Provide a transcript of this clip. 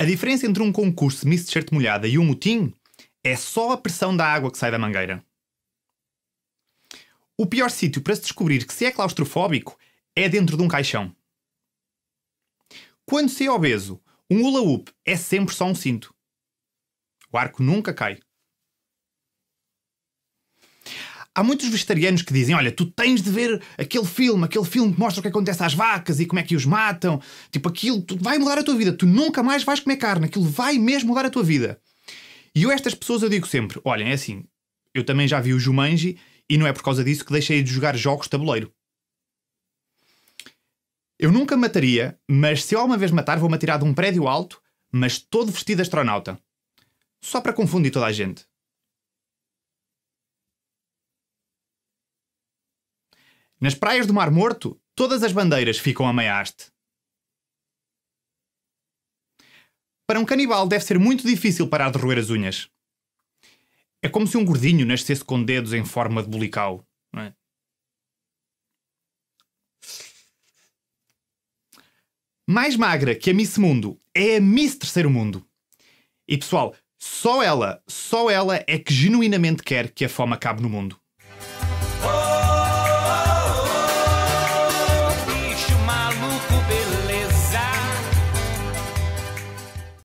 A diferença entre um concurso de Miss T-shirt molhada e um motim é só a pressão da água que sai da mangueira. O pior sítio para se descobrir que se é claustrofóbico é dentro de um caixão. Quando se é obeso, um hula-hoop é sempre só um cinto. O arco nunca cai. há muitos vegetarianos que dizem: olha, tu tens de ver aquele filme, aquele filme que mostra o que acontece às vacas e como é que os matam. Tipo, aquilo vai mudar a tua vida. Tu nunca mais vais comer carne. Aquilo vai mesmo mudar a tua vida. E eu, estas pessoas, eu digo sempre: olhem, é assim, eu também já vi o Jumanji e não é por causa disso que deixei de jogar jogos de tabuleiro. Eu nunca mataria, mas se eu alguma vez matar, vou-me atirar de um prédio alto, mas todo vestido de astronauta. Só para confundir toda a gente. Nas praias do Mar Morto, todas as bandeiras ficam a meia haste. Para um canibal deve ser muito difícil parar de roer as unhas. É como se um gordinho nascesse com dedos em forma de bulical, não é? Mais magra que a Miss Mundo é a Miss Terceiro Mundo. E pessoal, só ela, só ela é que genuinamente quer que a fome acabe no mundo. Oh!